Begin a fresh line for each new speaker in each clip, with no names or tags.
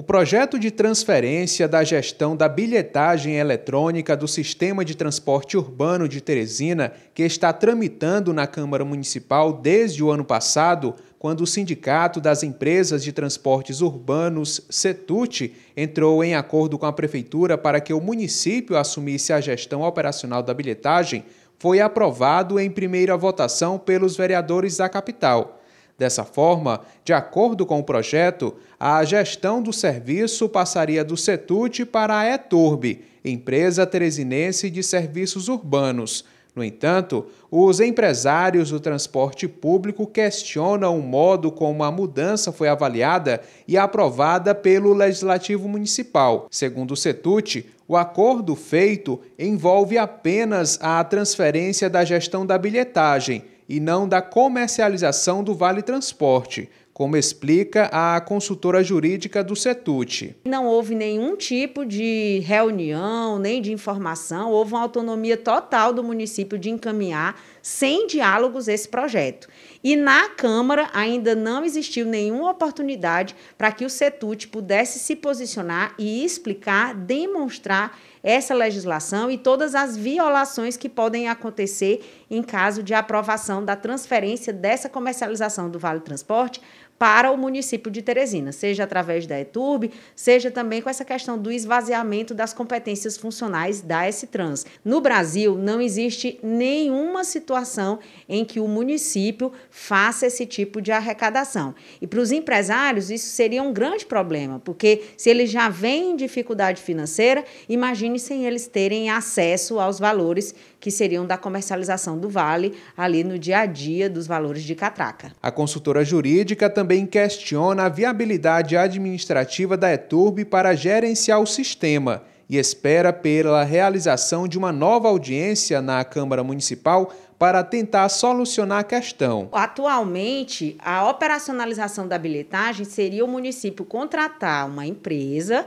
O projeto de transferência da gestão da bilhetagem eletrônica do sistema de transporte urbano de Teresina, que está tramitando na Câmara Municipal desde o ano passado, quando o Sindicato das Empresas de Transportes Urbanos, SETUT, entrou em acordo com a Prefeitura para que o município assumisse a gestão operacional da bilhetagem, foi aprovado em primeira votação pelos vereadores da capital. Dessa forma, de acordo com o projeto, a gestão do serviço passaria do CETUT para a ETURB, empresa teresinense de serviços urbanos. No entanto, os empresários do transporte público questionam o modo como a mudança foi avaliada e aprovada pelo Legislativo Municipal. Segundo o CETUT, o acordo feito envolve apenas a transferência da gestão da bilhetagem e não da comercialização do Vale Transporte, como explica a consultora jurídica do Setute,
Não houve nenhum tipo de reunião, nem de informação, houve uma autonomia total do município de encaminhar, sem diálogos, esse projeto. E na Câmara ainda não existiu nenhuma oportunidade para que o Setute pudesse se posicionar e explicar, demonstrar essa legislação e todas as violações que podem acontecer em caso de aprovação da transferência dessa comercialização do Vale Transporte para o município de Teresina, seja através da ETURB, seja também com essa questão do esvaziamento das competências funcionais da S-Trans. No Brasil, não existe nenhuma situação em que o município faça esse tipo de arrecadação. E para os empresários, isso seria um grande problema, porque se eles já vêm em dificuldade financeira, imagine sem eles terem acesso aos valores que seriam da comercialização do Vale ali no dia a dia dos valores de catraca.
A consultora jurídica também também questiona a viabilidade administrativa da ETURB para gerenciar o sistema e espera pela realização de uma nova audiência na Câmara Municipal para tentar solucionar a questão.
Atualmente, a operacionalização da bilhetagem seria o município contratar uma empresa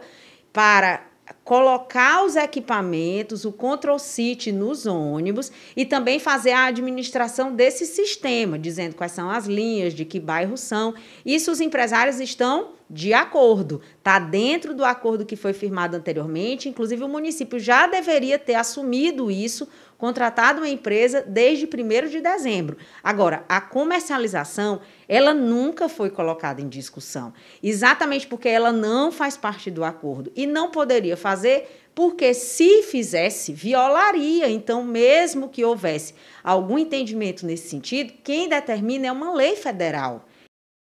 para colocar os equipamentos, o Control City nos ônibus e também fazer a administração desse sistema, dizendo quais são as linhas, de que bairros são. Isso os empresários estão de acordo, está dentro do acordo que foi firmado anteriormente. Inclusive, o município já deveria ter assumido isso, contratado uma empresa desde 1 de dezembro. Agora, a comercialização, ela nunca foi colocada em discussão, exatamente porque ela não faz parte do acordo e não poderia fazer. Porque, se fizesse, violaria. Então, mesmo que houvesse algum entendimento nesse sentido, quem determina é uma lei federal.